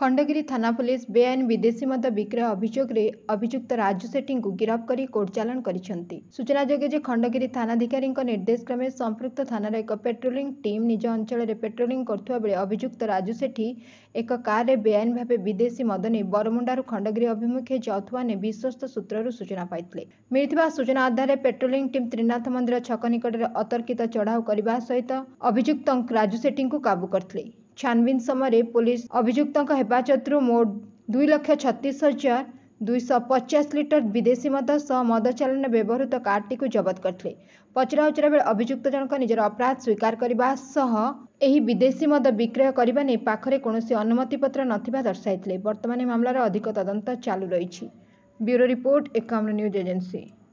ଖଣ୍ଡଗିରି ଥାନା ପୁଲିସ୍ ବେଆଇନ ବିଦେଶୀ ମଦ ବିକ୍ରୟ ଅଭିଯୋଗରେ ଅଭିଯୁକ୍ତ ରାଜୁ ସେଠୀଙ୍କୁ ଗିରଫ କରି କୋର୍ଟ ଚାଲାଣ କରିଛନ୍ତି ସୂଚନା ଯୋଗେ ଯେ ଖଣ୍ଡଗିରି ଥାନାଧିକାରୀଙ୍କ ନିର୍ଦ୍ଦେଶ କ୍ରମେ ସମ୍ପୃକ୍ତ ଥାନାର ଏକ ପେଟ୍ରୋଲିଂ ଟିମ୍ ନିଜ ଅଞ୍ଚଳରେ ପେଟ୍ରୋଲିଂ କରୁଥିବା ବେଳେ ଅଭିଯୁକ୍ତ ରାଜୁ ସେଠୀ ଏକ କାର୍ରେ ବେଆଇନ ଭାବେ ବିଦେଶୀ ମଦ ନେଇ ବରମୁଣ୍ଡାରୁ ଖଣ୍ଡଗିରି ଅଭିମୁଖେ ଯାଉଥିବା ନେଇ ବିଶ୍ୱସ୍ତ ସୂତ୍ରରୁ ସୂଚନା ପାଇଥିଲେ ମିଳିଥିବା ସୂଚନା ଆଧାରରେ ପେଟ୍ରୋଲିଂ ଟିମ୍ ତ୍ରିନାଥ ମନ୍ଦିର ଛକ ନିକଟରେ ଅତର୍କିତ ଚଢ଼ାଉ କରିବା ସହିତ ଅଭିଯୁକ୍ତ ରାଜୁ ସେଠୀଙ୍କୁ କାବୁ କରିଥିଲେ ଛାନଭିନ୍ ସମୟରେ ପୋଲିସ ଅଭିଯୁକ୍ତଙ୍କ ହେପାଜତରୁ ମୋଟ ଦୁଇ ଲକ୍ଷ ଛତିଶ ହଜାର ଦୁଇଶହ ପଚାଶ ଲିଟର ବିଦେଶୀ ମଦ ସହ ମଦ ଚାଲାଣ ବ୍ୟବହୃତ କାର୍ଟିକୁ ଜବତ କରିଥିଲେ ପଚରାଉଚରା ବେଳେ ଅଭିଯୁକ୍ତ ଜଣକ ନିଜର ଅପରାଧ ସ୍ୱୀକାର କରିବା ସହ ଏହି ବିଦେଶୀ ମଦ ବିକ୍ରୟ କରିବା ନେଇ ପାଖରେ କୌଣସି ଅନୁମତିପତ୍ର ନଥିବା ଦର୍ଶାଇଥିଲେ ବର୍ତ୍ତମାନ ମାମଲାର ଅଧିକ ତଦନ୍ତ ଚାଲୁ ରହିଛି bureau report Ekamra news agency